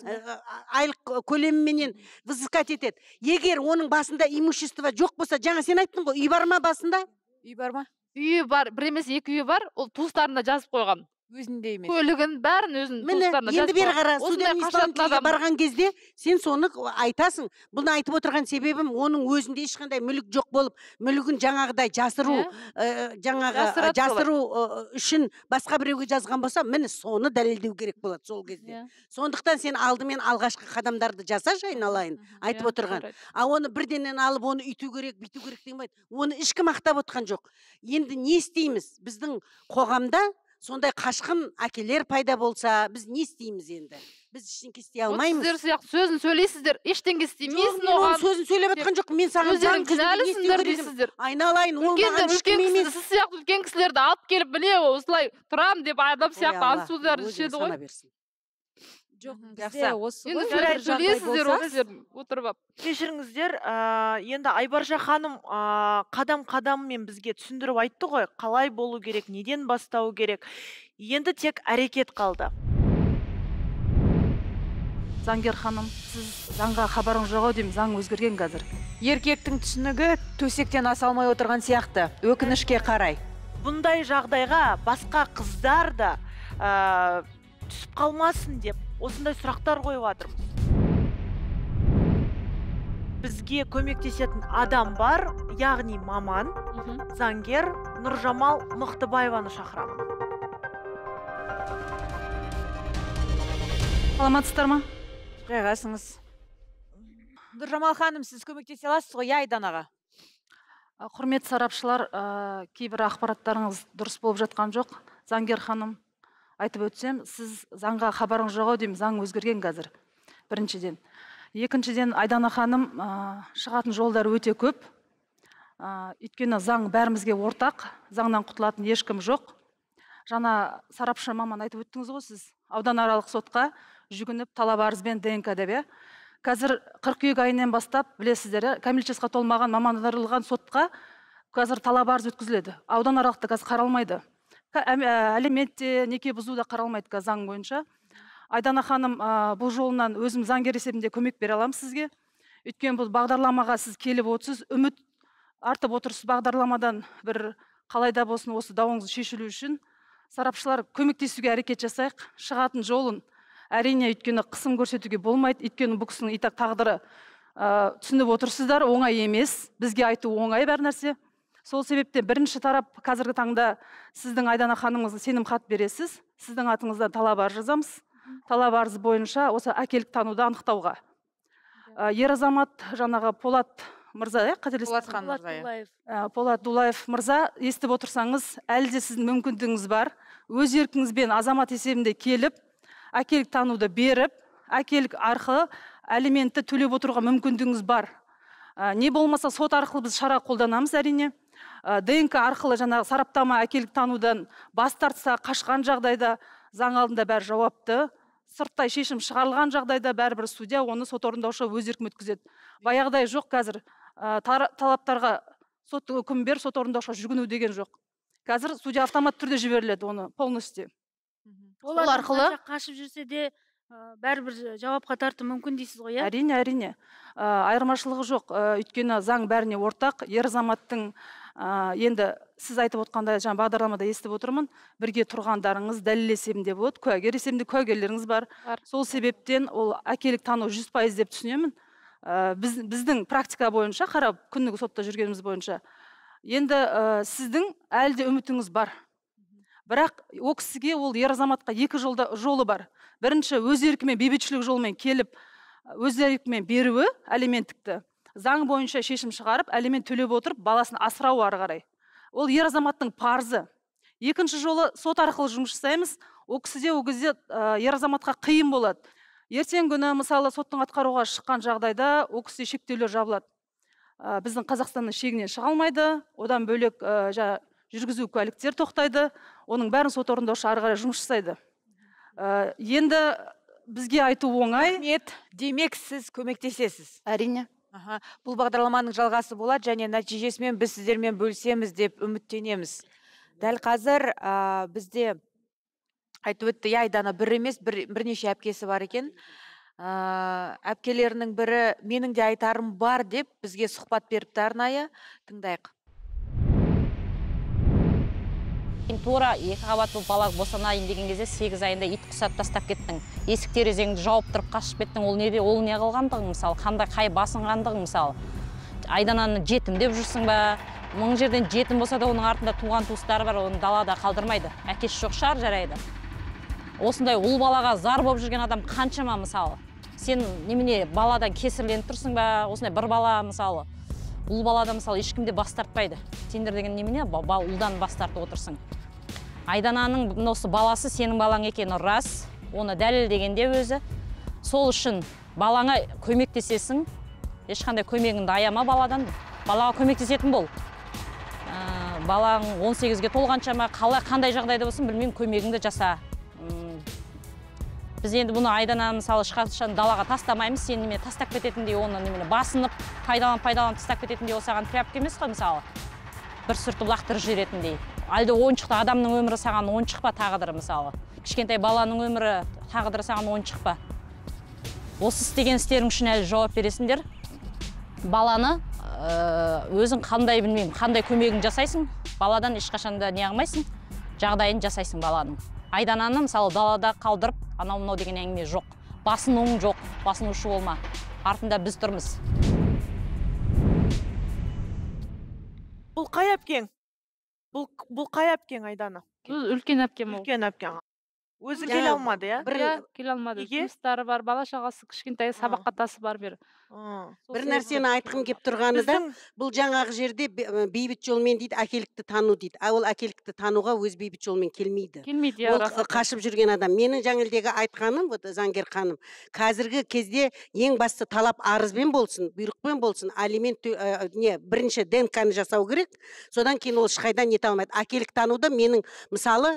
айлық көлеміменен взыскать етеді егер оның басында имущество жоқ болса жаңа сен айттың ғой үй бар ма басында үй бар ма үйі бар бір емес екі үйі бар ол туыстарына жазып қойған өзінде емес көлігін бәрін өзінің енді бері қара барған кезде сен соны айтасың бұны айтып отырған себебім оның өзінде ешқандай мүлік жоқ болып мүлігін жаңағыдай жасыру ә, жаңағы жасыру ә, үшін басқа біреуге жазған болса міне соны дәлелдеу керек болады сол кезде ә. сондықтан сен алдымен алғашқы қадамдарды жасашы айналайын иә, айтып отырған ал оны бірденнен алып оны үйту керек бүйту керек демейді оны ешкім ақтап отқан жоқ енді не істейміз біздің қоғамда сондай қашқын әкелер пайда болса біз не істейміз енді біз ештеңе істей алмаймыз сіздер сияқты сөзін сөйлейсіздер ештеңе істемейсің оған оның сөзін сөйлеп жатқан жоқпын мен саған өздерің кінәлісіңдер дейсіздер айналайын ол маған үлкен кісі сіз сияқты үлкен кісілерді алып келіп міне осылай тұрамын деп адам сияқты ансуларды ішеді ғой жоқ жақсы отырып кешіріңіздер ыыы енді Айбаржа ханым ыыы қадам қадаммен бізге түсіндіріп айтты ғой қалай болу керек неден бастау керек енді тек әрекет қалды заңгер ханым сіз заңға хабарыңыз жоқ ау деймін заң өзгерген қазір еркектің түсінігі төсектен аса алмай отырған сияқты өкінішке қарай бұндай жағдайға басқа қыздар да ә, түсіп қалмасын деп осындай сұрақтар қойып жатырмыз бізге көмектесетін адам бар яғни маман заңгер нұржамал мықтыбаеваны шақырамын саламатсыздар ма жайғасыңыз нұржамал ханым сіз көмектесе аласыз ғой иә айданаға құрметті сарапшылар ә, кейбір ақпараттарыңыз дұрыс болып жатқан жоқ заңгер ханым айтып өтсем сіз заңға хабарыңыз жоқ ау деймін заң өзгерген қазір біріншіден екіншіден айдана ханым ә, шығатын жолдар өте көп ә, өйткені заң бәрімізге ортақ заңнан құтылатын ешкім жоқ жаңа сарапшы маман айтып өттіңіз ғой сіз ауданаралық сотқа жүгініп талап арызбен днк деп иә қазір қыркүйек айынан бастап білесіздер иә кәмелет жасқа толмаған мамандандырылған сотқа қазір талап арыз өткізіледі ауданаралықта қазір қаралмайды алимент ә, те неке бұзу да қаралмайды қазір заң бойынша айдана ханым ә, бұл жолынан өзім заңгер есебінде көмек бере аламын сізге өйткені бұл бағдарламаға сіз келіп отырсыз үміт артып отырсыз бағдарламадан бір қалай да болсын осы дауыңыз шешілу үшін сарапшылар көмектесуге әрекет жасайық шығатын жолын әрине өйткені қысым көрсетуге болмайды өйткені бұл кісінің и тағдыры ә, түсініп отырсыздар оңай емес бізге айту оңай бар нәрсе сол себептен бірінші тарап қазіргі таңда сіздің айдана ханымыңызға хат бересіз сіздің атыңыздан талап арыз жазамыз талап арыз бойынша осы әкелік тануды анықтауға ә, ер азамат жаңағы полат мырза иә қателеспесем полат иә. дулаев полат дулаев мырза естіп отырсаңыз әлі де сіздің мүмкіндігіңіз бар өз еркіңізбен азамат есебінде келіп әкелік тануды беріп әкелік арқылы алиментті төлеп отыруға мүмкіндігіңіз бар ә, не болмаса сот арқылы біз шара қолданамыз әрине ы э, днк арқылы жаңағы сараптама әкелік танудан бас тартса қашқан жағдайда заң алдында бәрі жауапты сырттай шешім шығарылған жағдайда бәрібір судья оны сот орындаушы өз еркімен өткізеді баяғыдай жоқ қазір ы э, талаптарға соттың үкім бер сот орындаушыға жүгіну деген жоқ қазір судья автомат түрде жіберіледі оны полностью ол арқылы қашып жүрсе де ә, бәрібір жауапқа тарту мүмкін дейсіз ғой иә әрине әрине ә, айырмашылығы жоқ ә, өйткені заң бәріне ортақ ер азаматтың ә, енді сіз айтып отқандай жаңа бағдарламада естіп отырмын бірге тұрғандарыңыз дәлел есебінде болады куәгер есебінде куәгерлеріңіз бар. сол себептен ол әкелік тану жүз пайыз деп түсінемін ә, біздің практика бойынша қарап күнігі сотта жүргеніміз бойынша енді ә, сіздің әлде де үмітіңіз бар бірақ ол кісіге ол ер азаматқа екі жолда жолы бар бірінші өз еркімен бейбітшілік жолымен келіп өз еркімен беруі алименттікті заң бойынша шешім шығарып алимент төлеп отырып баласын асырау ары қарай ол ер азаматтың парызы екінші жолы сот арқылы жұмыс жасаймыз ол кісіде ол кезде ә, ер азаматқа қиын болады ертеңгі күні мысалы соттың атқаруға шыққан жағдайда ол кісіде шектеулер жабылады ә, біздің қазақстанның шегінен шыға алмайды одан бөлек ә, жа, жүргізу куәліктері тоқтайды оның бәрін сот орындаушы ары қарай жұмыс жасайды ә, енді бізге айту оңай рахмет демек сіз көмектесесіз әрине аха бұл бағдарламаның жалғасы болады және нәтижесімен біз сіздермен бөлісеміз деп үміттенеміз дәл қазір ә, бізде айтып өтті иә айдана бір емес бір, бірнеше әпкесі бар екен ә, әпкелерінің бірі менің де айтарым бар деп бізге сұхбат беріпті арнайы тыңдайық кеттің тура екі қабатты балақ босанайын деген кезде сегіз айында ит құсап тастап кеттің есік терезеңді жауып тұрып қашып кеттің ол неде ол не қылғандығың мысалы қандай қай басынғандығың мысалы айдананы жетім деп жүрсің ба мың жерден жетім болса да оның артында туған туыстары бар оны далада қалдырмайды әкесі жоқ шығар жарайды осындай ұл балаға зар болып жүрген адам қаншама мысалы сен немене баладан кесірленіп тұрсың ба осындай бір бала мысалы ұл баладан мысалы ешкім де бас тартпайды сендер деген немене ұлдан бас тартып отырсың айдананың осы баласы сенің балаң екені рас оны дәлелдегенде өзі сол үшін балаңа көмектесесің ешқандай көмегіңді аяма баладан балаға көмектесетін бол ә, балаң 18-ге толғанша ма қалай қандай жағдайда болсын білмеймін көмегіңді жаса біз енді бұны айдананы мысалы ешқашан далаға тастамаймыз сен немен тастап кететіндей оны немене басынып пайдаланып пайдаланып тастап кететіндей ол саған тряпка емес қой мысалы бір сүртіп лақтырып жіберетіндей әлде ойыншықты адамның өмірі саған ойыншық па тағдыр мысалы кішкентай баланың өмірі тағдыры саған ойыншық па осы істеген істерің үшін әлі жауап бересіңдер баланы өзің қандай білмеймін қандай көмегін жасайсың баладан ешқашан да не жағдайын жасайсың баланың айдананы мысалы далада қалдырып анау мынау деген әңгіме жоқ басынуың жоқ басынушы болма артында біз тұрмыз бұл қай әпкең бұл бұл қай әпкең айдана бұл үлкен әпкем ол үлкен әпкең өзі келе алмады иә бір келе алмады жұмыстары бар бала шағасы кішкентай сабаққа тасы бар бері бір нәрсені айтқым келіп тұрғаны да бұл жаңағы жерде бейбіт жолмен дейді әкелікті тану дейді а ол әкелікті тануға өз бейбіт жолмен келмейді келмейді ол иә, қашып жүрген адам менің жаңылдегі айтқаным вот заңгер ханым қазіргі кезде ең басты талап арызбен болсын бұйрықпен болсын алимент не бірінші днк ны жасау керек содан кейін ол ешқайда нете алмайды әкелік тануды менің мысалы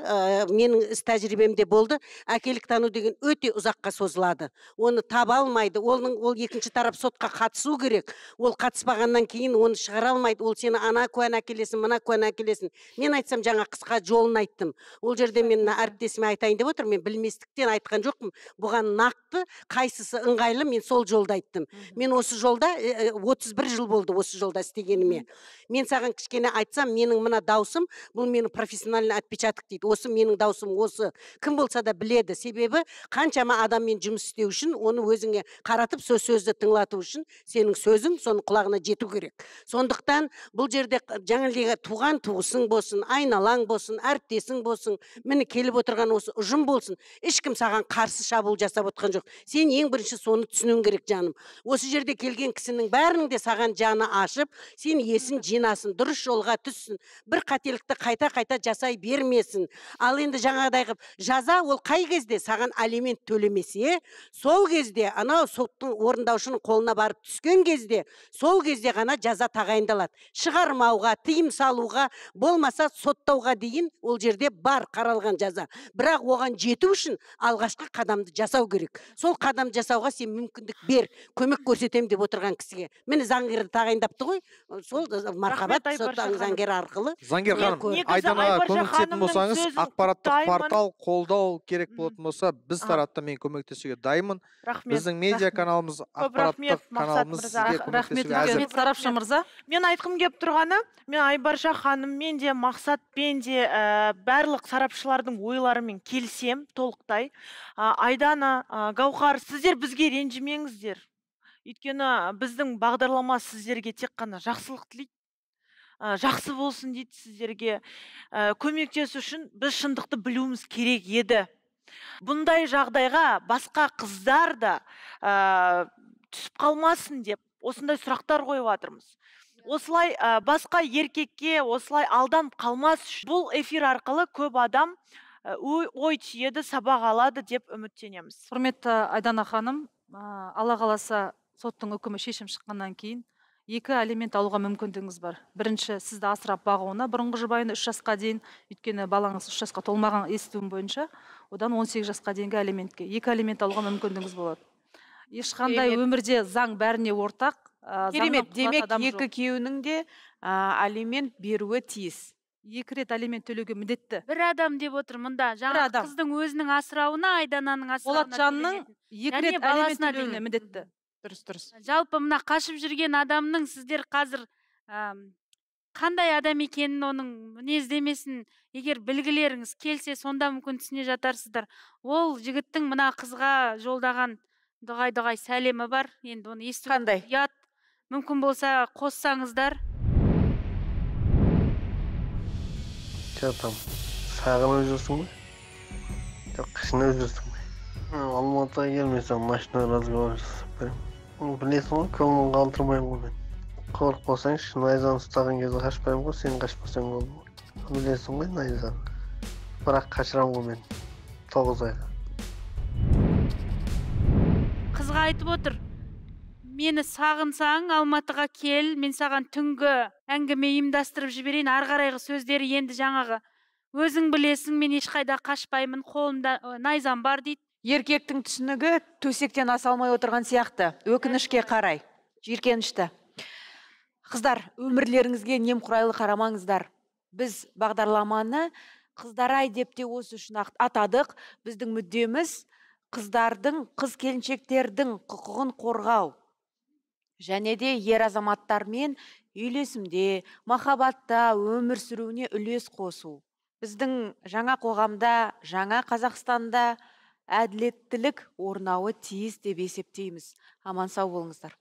менің іс тәжірибемде болды әкелік тану деген өте ұзаққа созылады оны таба алмайды оның ол екінші тарап сотқа қатысу керек ол қатыспағаннан кейін оны шығара алмайды ол сені ана куәні әкелесің мына куәні әкелесің мен айтсам жаңа қысқа жолын айттым ол жерде мен мына әріптесіме айтайын деп отырмын мен білместіктен айтқан жоқпын бұған нақты қайсысы ыңғайлы мен сол жолды айттым мен осы жолда э, э, отыз бір жыл болды осы жолда істегеніме мен саған кішкене айтсам менің мына дауысым бұл менің профессиональный отпечаток дейді осы менің даусым осы кім болса да біледі себебі қаншама адаммен жұмыс істеу үшін оны өзіңе қаратып сол сөзді тыңла тарату үшін сенің сөзің соның құлағына жету керек сондықтан бұл жерде жаңа туған туысың болсын айналаң болсын әріптесің болсын міне келіп отырған осы ұжым болсын ешкім саған қарсы шабуыл жасап отқан жоқ сен ең бірінші соны түсінуің керек жаным осы жерде келген кісінің бәрінің де саған жаны ашып сен есін жинасын дұрыс жолға түссін бір қателікті қайта қайта жасай бермесін ал енді жаңағыдай қылып жаза ол қай кезде саған алимент төлемесе сол кезде анау соттың орындаушының қолына барып түскен кезде сол кезде ғана жаза тағайындалады шығармауға тыйым салуға болмаса соттауға дейін ол жерде бар қаралған жаза бірақ оған жету үшін алғашқы қадамды жасау керек сол қадам жасауға сен мүмкіндік бер көмек көрсетемін деп отырған кісіге міне заңгерді тағайындапты ғой сол мархабат заңгер арқылы заңгер ханым болсаңыз ақпараттық портал қолдау керек болатын болса біз тараптан мен көмектесуге дайынмын рахмет біздің медиа каналымыз ақпарат рахмет мақсат мырза рахмет үлкен сарапшы мырза мен айтқым келіп тұрғаны мен айбарша ханыммен де мақсатпен де ә, барлық сарапшылардың ойларымен келсем толықтай ә, айдана ә, гауһар сіздер бізге ренжімеңіздер өйткені біздің бағдарлама сіздерге тек қана жақсылық тілейді ә, жақсы болсын дейді сіздерге ә, көмектесу үшін біз шындықты білуіміз керек еді бұндай жағдайға басқа қыздар да түсіп қалмасын деп осындай сұрақтар қойып жатырмыз осылай ә, басқа еркекке осылай алданып қалмас үшін бұл эфир арқылы көп адам ә, ой түйеді сабақ алады деп үміттенеміз құрметті айдана ханым ә, алла қаласа соттың үкімі шешім шыққаннан кейін екі алимент алуға мүмкіндігіңіз бар бірінші сізді асырап бағуына бұрынғы жұбайын үш жасқа дейін өйткені балаңыз үш жасқа толмаған естуім бойынша одан 18 жасқа дейінгі алиментке екі алимент алуға мүмкіндігіңіз болады ешқандай өмірде заң бәріне ортақ ә, керемет демек екі күйеуінің де ә, алимент беруі тиіс екі рет алимент төлеуге міндетті бір адам деп отыр мұнда жаңа қыздың өзінің асырауына айдананың асырауына болатжанның екі рет алимент міндетті дұрыс дұрыс жалпы мына қашып жүрген адамның сіздер қазір қандай адам екенін оның мінездемесін егер білгілеріңіз келсе сонда мүмкін түсіне жатарсыздар ол жігіттің мына қызға жолдаған дұғай дұғай сәлемі бар енді оны естіп қандай ұят мүмкін болса қоссаңыздар че там сағынып жүрсің ба жоқ қышынып жүрсің ба алматыға келмесем машина разговор жасап беремін білесің ғой көңілін қалдырмаймын ғой мен қорқып қалсаңшы найзаны ұстаған кезде қашпаймын ғой сен қашпасаң болды ғой білесің ғой найзаны бірақ қашырамын ғой мен тоғыз айға айтып отыр мені сағынсаң алматыға кел мен саған түнгі әңгіме ұйымдастырып жіберейін ары қарайғы сөздері енді жаңағы өзің білесің мен ешқайда қашпаймын қолымда найзам бар дейді еркектің түсінігі төсектен аса алмай отырған сияқты өкінішке қарай жиіркенішті қыздар өмірлеріңізге немқұрайлы қарамаңыздар біз бағдарламаны қыздар ай деп те осы үшін атадық біздің мүддеміз қыздардың қыз келіншектердің құқығын қорғау және де ер азаматтармен үйлесімде махаббатта өмір сүруіне үлес қосу біздің жаңа қоғамда жаңа қазақстанда әділеттілік орнауы тиіс деп есептейміз аман сау болыңыздар